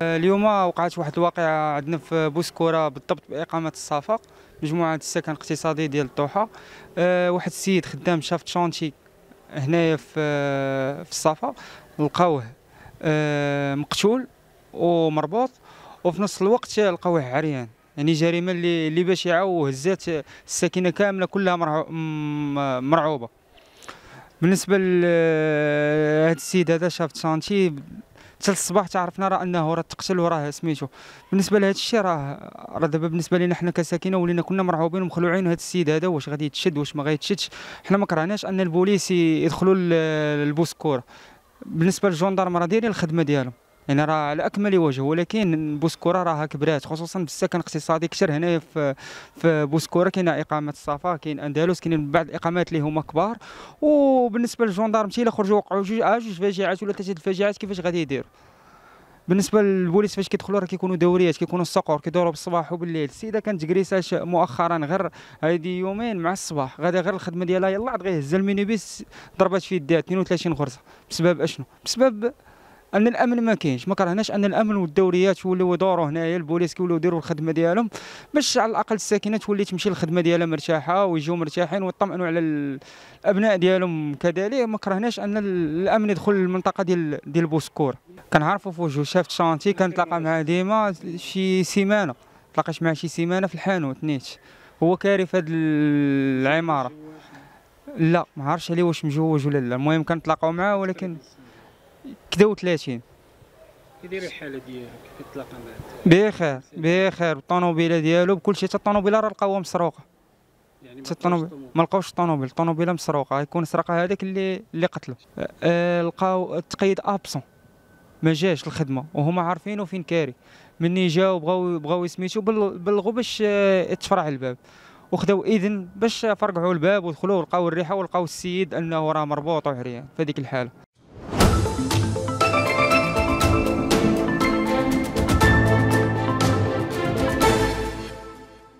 آه، اليوم وقعت واحد الواقعه عندنا في بوسكوره بالضبط باقامه الصفاق مجموعه السكن الاقتصادي ديال الطوحه آه، واحد السيد خدام شاف شونتي هنايا في آه، في الصفا لقاوه مقتول ومربوط وفي نفس الوقت لقاوه عريان يعني جريمه اللي باش يعاو هزات الساكنه كامله كلها مرعوبه بالنسبه لهذا السيد هذا شاف شانتي حتى الصباح تعرفنا راه انه راه تقتل وراه سميتو بالنسبه لهذا الشيء راه راه دابا بالنسبه لنا حنا كساكنه ولينا كنا مرعوبين ومخلوعين هذا السيد هذا واش غادي يتشد واش ما غايتشدش حنا ما كرهناش ان البوليس يدخلوا البوسكور بالنسبه للجندرم راه دايرين الخدمه ديالهم يعني راه على اكمل وجه ولكن بوسكوره راها كبرات خصوصا السكن الاقتصادي كثر هنا في في بوسكوره كاين اقامه الصفا كاين اندلس كاين بعض الاقامات اللي هما كبار وبالنسبه للجندارمتي الا خرجوا وقعوا جوج جوج فاجعات ولا ثلاثه الفاجعات كيفاش غادي يديروا بالنسبه للبوليس فاش كيدخلوا راه كيكونوا دوريات كيكونوا الصقور كيدوروا بالصباح وبالليل السيده كانت جريساش مؤخرا غير هذه يومين مع الصباح غادي غير الخدمه ديالها يلا عاد غير هز المينيبيس ضربات في يديها 32 غرزه بسبب اشنو بسبب ان الامن ما كاينش ما كرهناش ان الامن والدوريات يوليو يدوروا هنايا البوليس كيوليو يديروا الخدمه ديالهم باش على الاقل الساكنه تولي تمشي الخدمه ديالها مرتاحه ويجيو مرتاحين ويطمئنوا على الابناء ديالهم كذلك ما كرهناش ان الامن يدخل المنطقه ديال ديال بوسكور كنعرفوا في وجهه شافت شانتي كنتلاقى معاه ديما شي سيمانه تلاقيت معاه شي سيمانه في الحانوت نيت هو كاري في هذه العماره لا ما عرفش عليه واش مجوج ولا لا المهم كنتلاقاو معاه ولكن كدا و30 كيداير الحاله ديالك كتلاقى معاه بخير بخير بالطوموبيله ديالو بكل شيء حتى الطوموبيله راه لقاوها مسروقه يعني الطوموبيل ما لقاوش الطوموبيل الطوموبيله مسروقه غيكون سرقها هذاك اللي اللي قتلو آه لقاو التقييد ابسون ما جاش الخدمه وهما عارفينو فين كاري مني جاو بغاو بغاو سميتو بلغو باش آه، تفرع الباب وخداو اذن باش فرقعوا الباب ودخلو لقاو الريحه ولقاو السيد انه راه مربوط وعريان في هذيك الحاله